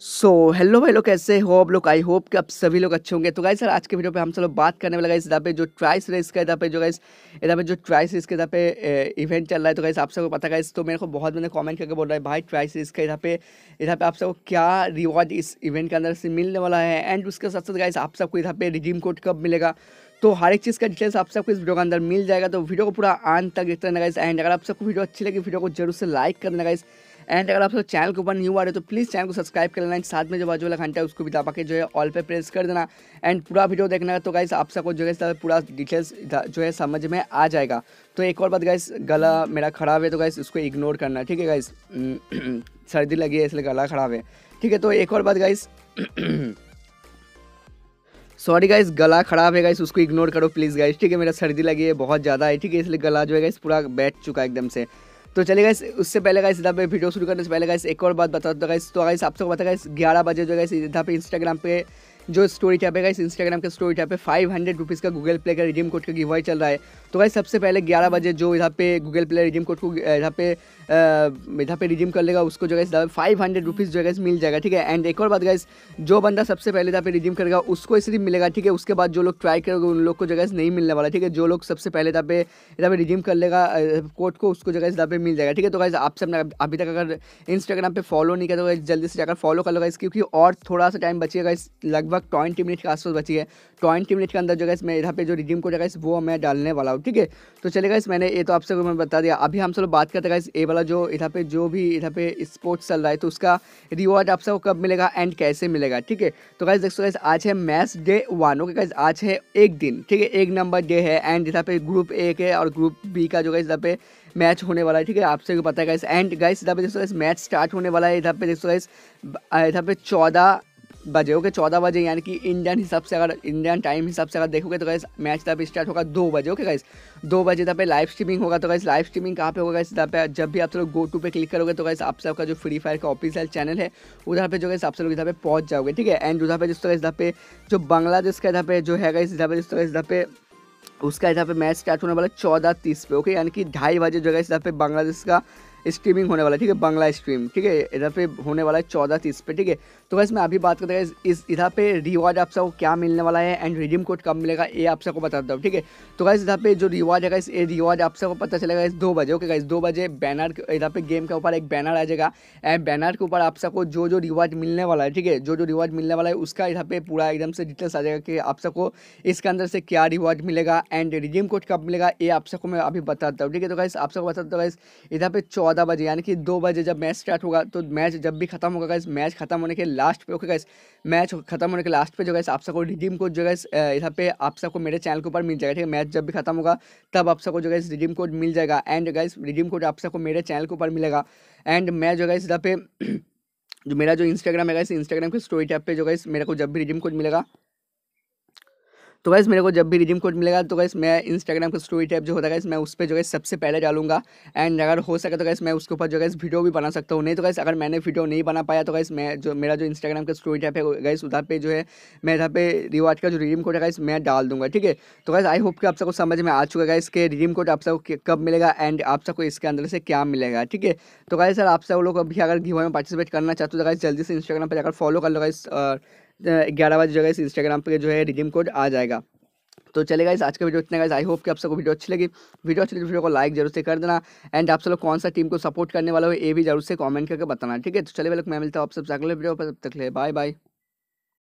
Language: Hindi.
सो so, हेलो भाई लोग कैसे हो आप लोग आई होप कि आप सभी लोग अच्छे होंगे तो गाइस सर आज के वीडियो पे हम सब लोग बात करने वाला इस पे जो ट्राइस रेस का इधर पे जो गाइस इधर पे जो ट्राइस रेस के इधर पे इवेंट चल रहा है तो गाइस आप सबको पता गाइस तो मेरे को बहुत मैंने कमेंट करके बोल रहा है भाई ट्राइस रेस का इधर पे इधर पे आप सबको क्या रिवॉर्ड इस इवेंट के अंदर से मिलने वाला है एंड उसके साथ साथ गाइस आप सबको इधर पे रिजीम कोड कब मिलेगा तो हर एक चीज़ का डिटेल्स आप सबको इस वीडियो के अंदर मिल जाएगा तो वीडियो को पूरा आन तक देखते रहना गाइस एंड अगर आप सबको वीडियो अच्छी लगी वीडियो को जरूर से लाइक करना गाइस एंड अगर आप लोग चैनल के ऊपर न्यू आ रहे हो तो प्लीज़ चैनल को सब्सक्राइब कर लेना साथ में जो बाजू वाला घंटा है उसको भी दबा के जो है ऑल पे प्रेस कर देना एंड पूरा वीडियो देखना तो गाइस आप सबको जो है पूरा डिटेल्स जो है समझ में आ जाएगा तो एक और बात गाइस गला मेरा खराब है तो गाइस उसको इग्नोर करना ठीक है गाइस सर्दी लगी है इसलिए गला खराब है ठीक है तो एक और बात गाइस सॉरी गाइस गला खराब है गाइस उसको इग्नोर करो प्लीज़ गाइस ठीक है मेरा सर्दी लगी है बहुत ज़्यादा है ठीक है इसलिए गला जो है गाइस पूरा बैठ चुका है एकदम से तो चले गए उससे पहले गए इधर पे वीडियो शुरू करने से पहले गए एक और बात बता दो गाइस तो गाइस तो आप सबको पता गाइस ग्यारह बजे जो गाइस इधर पे इंस्टाग्राम पे जो स्टोरी टैप है गाइस इंस्टाग्राम का स्टोरी टैप है फाइव हंड्रेड रुपीज़ का गूगल प्ले का रिडीम कोड का गिवाई चल रहा है तो गाइस सबसे पहले ग्यारह बजे जो यहाँ पे गूगल प्ले रिडीम कोड को यहाँ पे यहाँ पे रिडीम कर लेगा उसको जो है फाइव हंड्रेड रुपीज़ जो है मिल जाएगा ठीक है एंड एक और बात गाइस जो बंदा सबसे पहले यहाँ पे रिडीम करेगा उसको सिर्फ मिलेगा ठीक है उसके बाद जो लोग ट्राई करेगा उन लोग को जगह नहीं मिलने वाला ठीक है जो लोग सबसे पहले यहाँ पे यहाँ पे रिडीम कर लेगा कोड को उसको जगह यहाँ पे मिल जाएगा ठीक है तो गाइज आपसे अपना अभी तक अगर इंस्टाग्राम पर फॉलो नहीं करते तो जल्दी से जाकर फॉलो कर लो गाइज क्योंकि और थोड़ा सा टाइम बचिएगा इस लगभग लगभग ट्वेंटी मिनट के आसपास बची है ट्वेंटी मिनट के अंदर जो है मैं यहाँ पे जो रिडीम कोड है वो मैं डालने वाला हूँ ठीक है तो चलेगा इस मैंने ये तो आपसे मैं बता दिया अभी हम सब बात करते हैं ए वाला जो यहाँ पे जो भी यहाँ पे स्पोर्ट्स चल रहा है तो उसका रिवॉर्ड आप सबको कब मिलेगा एंड कैसे मिलेगा ठीक है तो गाइज देखो गाइज आज है match day one okay guys आज है एक दिन ठीक है एक नंबर डे है एंड यहाँ पे ग्रुप ए के और ग्रुप बी का जो गाइज यहाँ पे मैच होने वाला है ठीक है आपसे भी पता है गाइस एंड गाइस इधर पे देखो गाइस मैच स्टार्ट होने वाला है इधर पे देखो गाइस इधर पे चौदह बजे ओके चौदह बजे यानी कि इंडियन हिसाब से अगर इंडियन टाइम हिसाब से अगर देखोगे तो गैस मैच तब स्टार्ट होगा दो बजे ओके गैस दो बजे तब पे लाइव स्ट्रीमिंग होगा तो गैस लाइव स्ट्रीमिंग कहाँ पे होगा गैस तब पे जब भी आप लोग गो टू पे क्लिक करोगे तो गैस आप सबका जो फ्री फायर का ऑफिशियल चैनल है उधर पर जो गैस आप लोग इधर पे पहुँच जाओगे ठीक है एंड उधर पर जिस तरह इधर पे जो बांग्लादेश का इधर पे जो है गैस इधर पे जिस तरह इस पे उसका यहाँ पे मैच स्टार्ट होने वाला चौदह तीस पे ओके यानी कि ढाई बजे जो है इस पे बांग्लादेश का स्ट्रीमिंग होने वाला है ठीक है बांग्ला स्ट्रीम ठीक है इधर पे होने वाला है चौदह तीस पे ठीक है तो वैसे मैं अभी बात करता इस इधर पे रिवॉर्ड आप सबको क्या मिलने वाला है एंड रिडीम कोड कब मिलेगा ये आप सबको बता देता हूँ ठीक है तो वैसे इधर पे जो रिवार्ड है इस ये आप सबको पता चलेगा इस दो बजे ओके इस दो बजे बैनर इधर पे गेम के ऊपर एक बैनर आ जाएगा एंड बैनर के ऊपर आप सबको जो जो रिवार्ड मिलने वाला है ठीक है जो जो रिवार्ड मिलने वाला है उसका इधर पे पूरा एकदम से डिटेल्स आ जाएगा कि आप सबको इसके अंदर से क्या रिवॉर्ड मिलेगा एंड रिडीम कोड कब मिलेगा ये आप सबको मैं अभी बता देता हूँ ठीक है तो गैस आप सबको बता देता हूँ इधर पे चौदह बजे यानी कि दो बजे जब मैच स्टार्ट होगा तो मैच जब भी खत्म होगा इस मैच खत्म होने के लास्ट पे ओके गैस मैच खत्म होने के लास्ट पे जो गैस आप सबको रिडीम कोड जो गैस यहाँ पे आप सबको मेरे चैनल के ऊपर मिल जाएगा ठीक है मैच जब भी खत्म होगा तब आप सबको जो गैस रिडीम कोड मिल जाएगा एंड गैस रिडीम कोड आप सबको मेरे चैनल के ऊपर मिलेगा एंड मैं जो गैस यहाँ पे जो मेरा जो इंस्टाग्राम है गैस इंस्टाग्राम की स्टोरी टैप पर जो गैस मेरे को जब भी रिडीम कोड मिलेगा तो गैस मेरे को जब भी रिडीम कोड मिलेगा तो गैस मैं इंस्टाग्राम का स्टोरी टाइप जो होता है मैं उस पर जो है सबसे पहले डालूंगा एंड अगर हो सके तो गैस मैं उसके ऊपर जो है वीडियो भी बना सकता हूँ नहीं तो गैस अगर मैंने वीडियो नहीं बना पाया तो गैस मैं जो मेरा जो इंस्टाग्राम का स्टोरी टाइप है गैस उधर पर जो है मैं इधर पे रिवार्ड का जो रिडीम कोड है गैस मैं डाल दूँगा ठीक है तो गैस आई होप कि आप सबको समझ में आ चुका है इसके रिडीम कोड आप सबको कब मिलेगा एंड आप सबको इसके अंदर से क्या मिलेगा ठीक है तो गैस सर आप सब लोग अभी अगर गिव में पार्टिसिपेट करना चाहते हो तो गैस जल्दी से इंस्टाग्राम पर जाकर फॉलो कर लो गाइस ग्यारह बजे जो है इंस्टाग्राम पर जो है रिडीम कोड आ जाएगा तो चलेगा इस आज का वीडियो इतना गाइस आई होप कि आप सबको वीडियो अच्छी लगी वीडियो अच्छी लगी तो वीडियो को लाइक जरूर से कर देना एंड आप सब लोग कौन सा टीम को सपोर्ट करने वाला हो ये भी जरूर से कॉमेंट करके बताना ठीक है तो चले लोग मैं मिलता हूँ आप सबसे अगले वीडियो पर तब तक ले बाय बाय